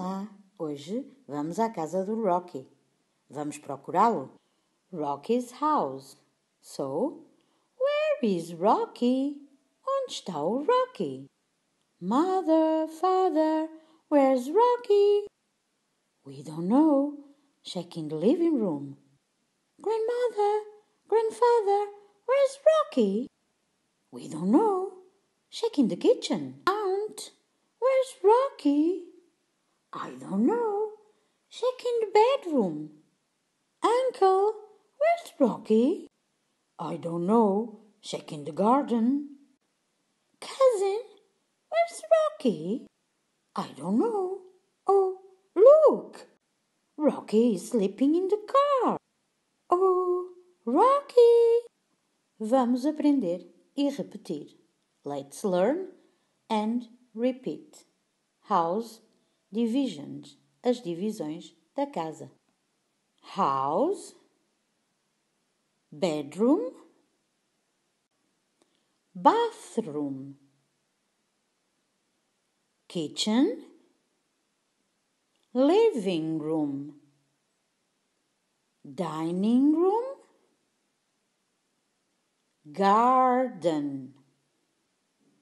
Olá! Hoje vamos à casa do Rocky. Vamos procurá-lo. Rocky's house. So, where is Rocky? Onde está o Rocky? Mother, father, where's Rocky? We don't know. in the living room. Grandmother, grandfather, where's Rocky? We don't know. in the kitchen. Aunt, where's Rocky? I don't know. Second bedroom. Uncle, where's Rocky? I don't know. Second garden. Cousin, where's Rocky? I don't know. Oh, look! Rocky is sleeping in the car. Oh, Rocky! Vamos aprender e repetir. Let's learn and repeat. House Divisions, as divisões da casa. House, bedroom, bathroom, kitchen, living room, dining room, garden.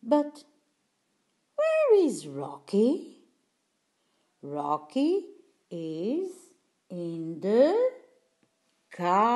But where is Rocky? Rocky is in the car.